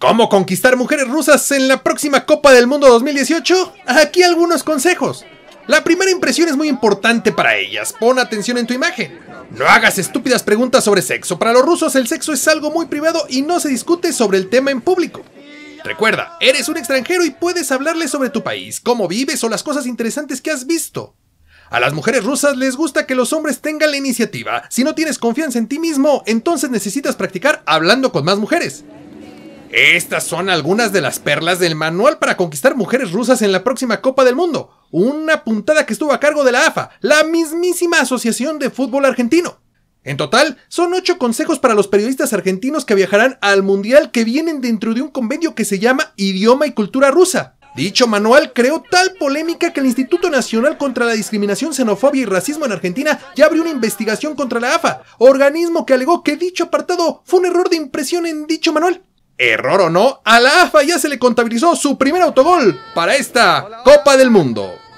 ¿Cómo conquistar mujeres rusas en la próxima Copa del Mundo 2018? Aquí algunos consejos. La primera impresión es muy importante para ellas. Pon atención en tu imagen. No hagas estúpidas preguntas sobre sexo. Para los rusos el sexo es algo muy privado y no se discute sobre el tema en público. Recuerda, eres un extranjero y puedes hablarles sobre tu país, cómo vives o las cosas interesantes que has visto. A las mujeres rusas les gusta que los hombres tengan la iniciativa. Si no tienes confianza en ti mismo, entonces necesitas practicar hablando con más mujeres. Estas son algunas de las perlas del manual para conquistar mujeres rusas en la próxima Copa del Mundo, una puntada que estuvo a cargo de la AFA, la mismísima Asociación de Fútbol Argentino. En total, son ocho consejos para los periodistas argentinos que viajarán al Mundial que vienen dentro de un convenio que se llama Idioma y Cultura Rusa. Dicho manual creó tal polémica que el Instituto Nacional contra la Discriminación, Xenofobia y Racismo en Argentina ya abrió una investigación contra la AFA, organismo que alegó que dicho apartado fue un error de impresión en dicho manual. Error o no, a la AFA ya se le contabilizó su primer autogol para esta Copa del Mundo.